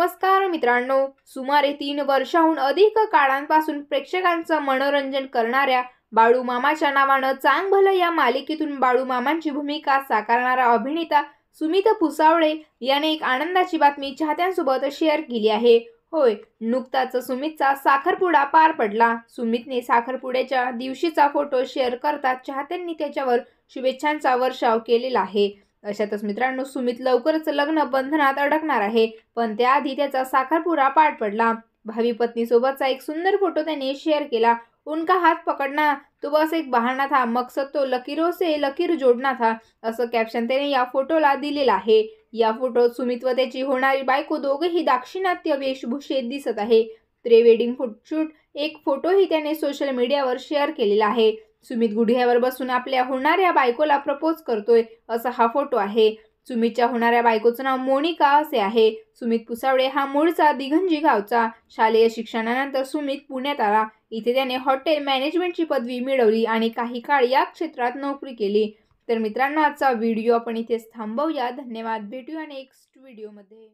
नमस्कार मित्रांनो सुमारे तीन वर्षाहून अधिक काळांपासून प्रेक्षकांचं मनोरंजन करणाऱ्या बाळू मामाच्या नावानं चांग या मालिकेतून बाळू मामांची भूमिका साकारणारा अभिनेता सुमित पुसावळे याने एक आनंदाची बातमी चाहत्यांसोबत शेअर केली आहे होय नुकताच सुमितचा साखरपुडा पार पडला सुमितने साखरपुड्याच्या दिवशीचा फोटो शेअर करतात चाहत्यांनी त्याच्यावर शुभेच्छांचा वर्षाव केलेला आहे अशातच मित्रांनो सुमित लवकरच लग्न बंधनात अडकणार आहे पण त्याआधी त्याचा साखरपुरा पाठ पडला भावी पत्नीसोबतचा एक सुंदर फोटो त्याने शेअर केला उनका हात पकडना तो बस एक बहाणा था मकसद तो लकीरो से लकीर जोडना था असं कॅप्शन त्याने या फोटोला दिलेला आहे या फोटोत सुमित व त्याची होणारी बायको दोघेही दाक्षिणात्य वेशभूषेत दिसत आहे प्री वेडिंग फोटोशूट एक फोटोही त्याने सोशल मीडियावर शेअर केलेला आहे सुमित गुडघ्यावर बसून आपल्या होणाऱ्या बायकोला प्रपोज करतोय असा हा फोटो आहे सुमितच्या होणाऱ्या बायकोचं नाव मोनिका असे आहे सुमित पुसावळे हा मूळचा दिघंजी गावचा शालेय शिक्षणानंतर सुमित पुण्यात आला इथे त्याने हॉटेल मॅनेजमेंटची पदवी मिळवली आणि काही काळ या क्षेत्रात नोकरी केली तर मित्रांनो आजचा व्हिडिओ आपण इथेच थांबवूया धन्यवाद भेटूया नेक्स्ट व्हिडिओमध्ये